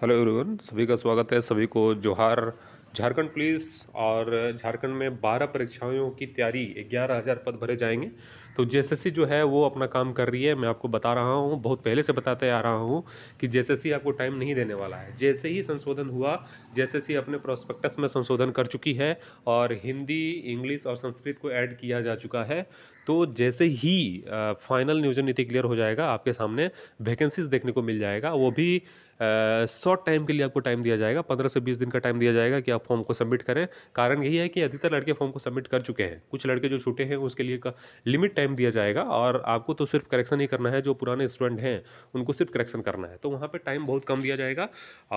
hello everyone सभी का स्वागत है सभी को जोहार झारखंड पुलिस और झारखंड में बारह परीक्षाओं की तैयारी ग्यारह हज़ार पद भरे जाएंगे तो जेएसएससी जो है वो अपना काम कर रही है मैं आपको बता रहा हूँ बहुत पहले से बताते आ रहा हूँ कि जेएसएससी आपको टाइम नहीं देने वाला है जैसे ही संशोधन हुआ जेएसएससी अपने प्रोस्पेक्टस में संशोधन कर चुकी है और हिंदी इंग्लिश और संस्कृत को ऐड किया जा चुका है तो जैसे ही फाइनल नियोजन नीति क्लियर हो जाएगा आपके सामने वैकेंसीज देखने को मिल जाएगा वो भी शॉर्ट टाइम के लिए आपको टाइम दिया जाएगा पंद्रह से बीस दिन का टाइम दिया जाएगा कि आप फॉर्म को सबमिट करें कारण यही है कि अधिकतर लड़के फॉर्म को सबमिट कर चुके हैं कुछ लड़के जो छूटे हैं उसके लिए का लिमिट टाइम दिया जाएगा और आपको तो सिर्फ करेक्शन ही करना है जो पुराने स्टूडेंट हैं उनको सिर्फ करेक्शन करना है तो वहाँ पर टाइम बहुत कम दिया जाएगा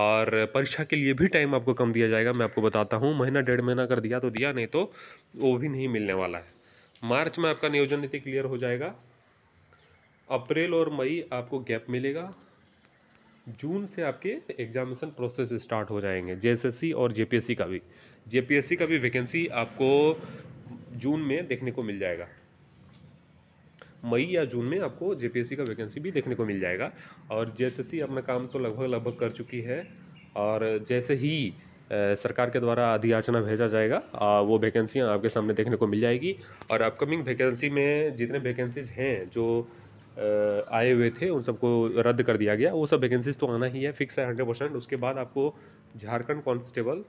और परीक्षा के लिए भी टाइम आपको कम दिया जाएगा मैं आपको बताता हूँ महीना डेढ़ महीना कर दिया तो दिया नहीं तो वो भी नहीं मिलने वाला है मार्च में आपका नियोजन नीति क्लियर हो जाएगा अप्रैल और मई आपको गैप मिलेगा जून से आपके एग्जामिनेशन प्रोसेस स्टार्ट हो जाएंगे जेएसएससी और जेपीएससी का भी जेपीएससी का भी वैकेंसी आपको जून में देखने को मिल जाएगा मई या जून में आपको जेपीएससी का वैकेंसी भी देखने को मिल जाएगा और जेएसएससी अपना काम तो लगभग लगभग कर चुकी है और जैसे ही सरकार के द्वारा अधियाचना भेजा जाएगा आ, वो वैकेंसियाँ आपके सामने देखने को मिल जाएगी और अपकमिंग वैकेंसी में जितने वैकेंसीज हैं जो आए हुए थे उन सबको रद्द कर दिया गया वो सब वैकेंसीज तो आना ही है फिक्स है हंड्रेड परसेंट उसके बाद आपको झारखंड कांस्टेबल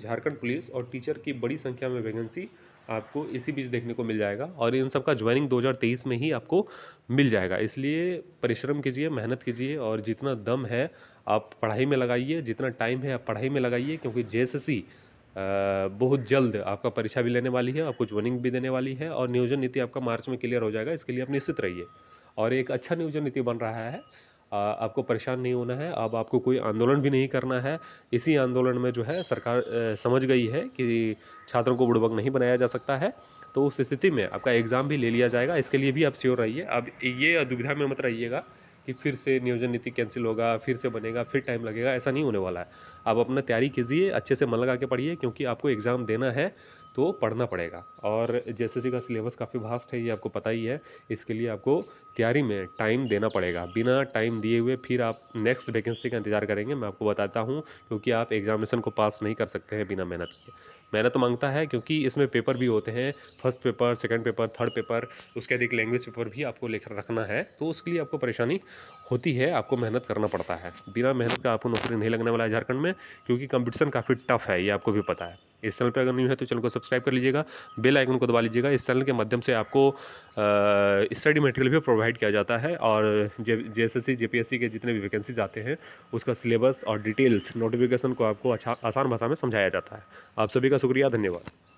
झारखंड पुलिस और टीचर की बड़ी संख्या में वैकेंसी आपको इसी बीच देखने को मिल जाएगा और इन सब का ज्वाइनिंग 2023 में ही आपको मिल जाएगा इसलिए परिश्रम कीजिए मेहनत कीजिए और जितना दम है आप पढ़ाई में लगाइए जितना टाइम है आप पढ़ाई में लगाइए क्योंकि जे बहुत जल्द आपका परीक्षा भी लेने वाली है आपको ज्वाइनिंग भी देने वाली है और नियोजन नीति आपका मार्च में क्लियर हो जाएगा इसके लिए आप निश्चित रहिए और एक अच्छा नियोजन नीति बन रहा है आपको परेशान नहीं होना है अब आपको कोई आंदोलन भी नहीं करना है इसी आंदोलन में जो है सरकार समझ गई है कि छात्रों को बुड़बक नहीं बनाया जा सकता है तो उस स्थिति में आपका एग्ज़ाम भी ले लिया जाएगा इसके लिए भी आप श्योर रहिए अब ये दुविधा में मत रहिएगा कि फिर से नियोजन नीति कैंसिल होगा फिर से बनेगा फिर टाइम लगेगा ऐसा नहीं होने वाला है आप अपना तैयारी कीजिए अच्छे से मन लगा के पढ़िए क्योंकि आपको एग्ज़ाम देना है तो पढ़ना पड़ेगा और जैसे का सिलेबस काफ़ी वास्ट है ये आपको पता ही है इसके लिए आपको तैयारी में टाइम देना पड़ेगा बिना टाइम दिए हुए फिर आप नेक्स्ट वैकेंसी का इंतज़ार करेंगे मैं आपको बताता हूँ क्योंकि आप एग्जामिनेशन को पास नहीं कर सकते हैं बिना मेहनत के मेहनत तो मांगता है क्योंकि इसमें पेपर भी होते हैं first paper second paper third paper उसके अधिक लैंग्वेज पेपर भी आपको लेकर रखना है तो उसके लिए आपको परेशानी होती है आपको मेहनत करना पड़ता है बिना मेहनत का आपको नौकरी नहीं लगने वाला है झारखंड में क्योंकि कंपटीशन काफ़ी टफ है ये आपको भी पता है इस चैनल पर अगर न्यू है तो चैनल को सब्सक्राइब कर लीजिएगा बेल आइकन को दबा लीजिएगा इस चैनल के माध्यम से आपको स्टडी मटेरियल भी प्रोवाइड किया जाता है और जे एस के जितने भी वैकेंसीज आते हैं उसका सिलेबस और डिटेल्स नोटिफिकेशन को आपको अच्छा आसान भाषा में समझाया जाता है आप सभी का शुक्रिया धन्यवाद